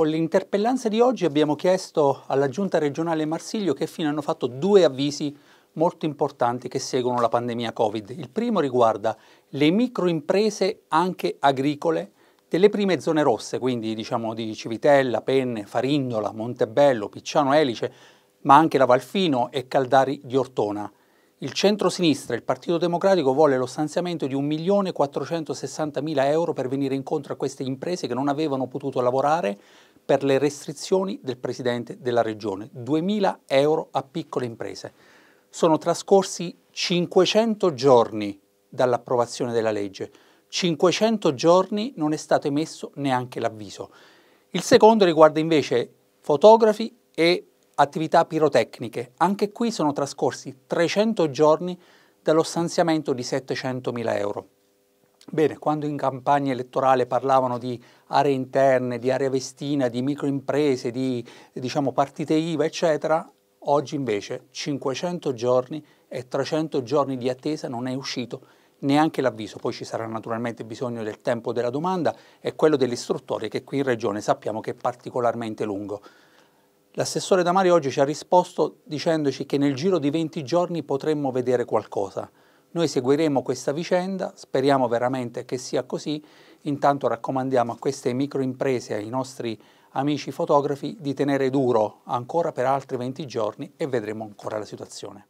Con l'interpellanza di oggi abbiamo chiesto alla Giunta regionale Marsiglio che fine hanno fatto due avvisi molto importanti che seguono la pandemia Covid. Il primo riguarda le microimprese anche agricole delle prime zone rosse, quindi diciamo di Civitella, Penne, Farindola, Montebello, Picciano Elice, ma anche la Valfino e Caldari di Ortona. Il centro-sinistra, il Partito Democratico, vuole lo stanziamento di 1.460.000 euro per venire incontro a queste imprese che non avevano potuto lavorare per le restrizioni del Presidente della Regione, 2.000 euro a piccole imprese. Sono trascorsi 500 giorni dall'approvazione della legge, 500 giorni non è stato emesso neanche l'avviso. Il secondo riguarda invece fotografi e attività pirotecniche. Anche qui sono trascorsi 300 giorni dallo stanziamento di 700.000 euro. Bene, quando in campagna elettorale parlavano di aree interne, di area vestina, di microimprese, di diciamo, partite IVA, eccetera, oggi invece 500 giorni e 300 giorni di attesa non è uscito neanche l'avviso. Poi ci sarà naturalmente bisogno del tempo della domanda e quello dell'istruttore che qui in Regione sappiamo che è particolarmente lungo. L'assessore Damari oggi ci ha risposto dicendoci che nel giro di 20 giorni potremmo vedere qualcosa. Noi seguiremo questa vicenda, speriamo veramente che sia così, intanto raccomandiamo a queste microimprese, ai nostri amici fotografi, di tenere duro ancora per altri 20 giorni e vedremo ancora la situazione.